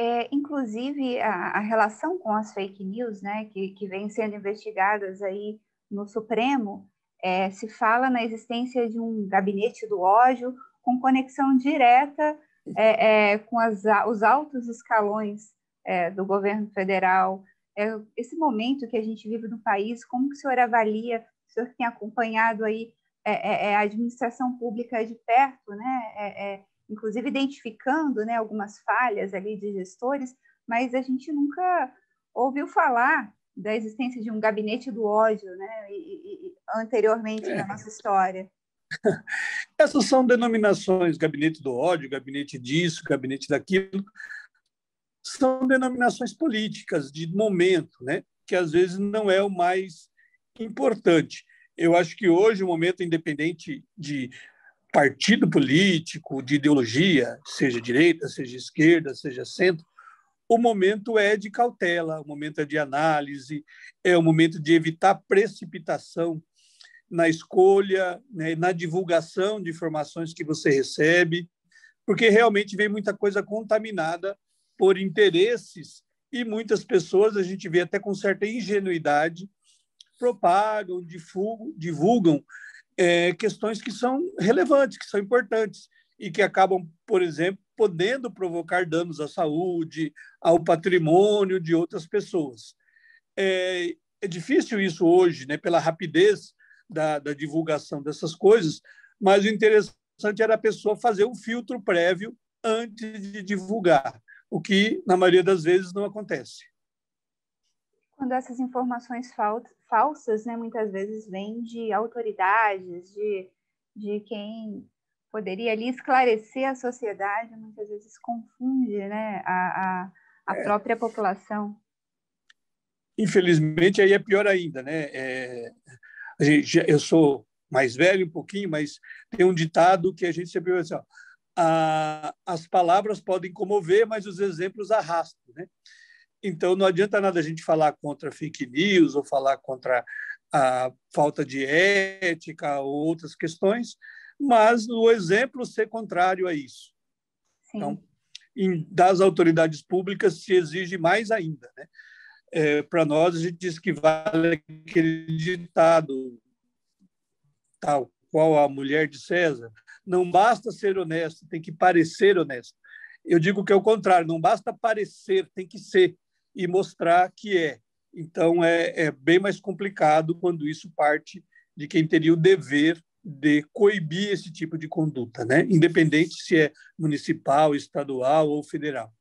É, inclusive, a, a, relação com as fake news, né, que, que vem sendo investigadas aí no Supremo, é, se fala na existência de um gabinete do ódio com conexão direta é, é com as, os altos escalões é, do governo federal. É, esse momento que a gente vive no país, como que o senhor avalia, o senhor que tem acompanhado aí a administração pública de perto, né, inclusive identificando né, algumas falhas ali de gestores, mas a gente nunca ouviu falar da existência de um gabinete do ódio né, e, e, anteriormente é. na nossa história. Essas são denominações, gabinete do ódio, gabinete disso, gabinete daquilo, são denominações políticas de momento, né? que às vezes não é o mais importante. Eu acho que hoje o momento, independente de partido político, de ideologia, seja direita, seja esquerda, seja centro, o momento é de cautela, o momento é de análise, é o momento de evitar precipitação na escolha, né, na divulgação de informações que você recebe, porque realmente vem muita coisa contaminada por interesses e muitas pessoas, a gente vê até com certa ingenuidade, propagam, divulgam, divulgam é, questões que são relevantes, que são importantes e que acabam, por exemplo, podendo provocar danos à saúde, ao patrimônio de outras pessoas. É, é difícil isso hoje, né, pela rapidez da, da divulgação dessas coisas, mas o interessante era a pessoa fazer um filtro prévio antes de divulgar, o que, na maioria das vezes, não acontece. Quando essas informações faltam, falsas, né, muitas vezes vêm de autoridades, de, de quem poderia ali esclarecer a sociedade, muitas vezes confunde né, a, a, a é. própria população. Infelizmente, aí é pior ainda, né? É, gente, eu sou mais velho um pouquinho, mas tem um ditado que a gente sempre ouve assim, ah, as palavras podem comover, mas os exemplos arrastam, né? Então, não adianta nada a gente falar contra fake news ou falar contra a falta de ética ou outras questões, mas o exemplo ser contrário a isso. Sim. Então, em, das autoridades públicas se exige mais ainda. Né? É, Para nós, a gente diz que vale aquele ditado tal qual a mulher de César, não basta ser honesto, tem que parecer honesto. Eu digo que é o contrário, não basta parecer, tem que ser e mostrar que é. Então, é, é bem mais complicado quando isso parte de quem teria o dever de coibir esse tipo de conduta, né? independente se é municipal, estadual ou federal.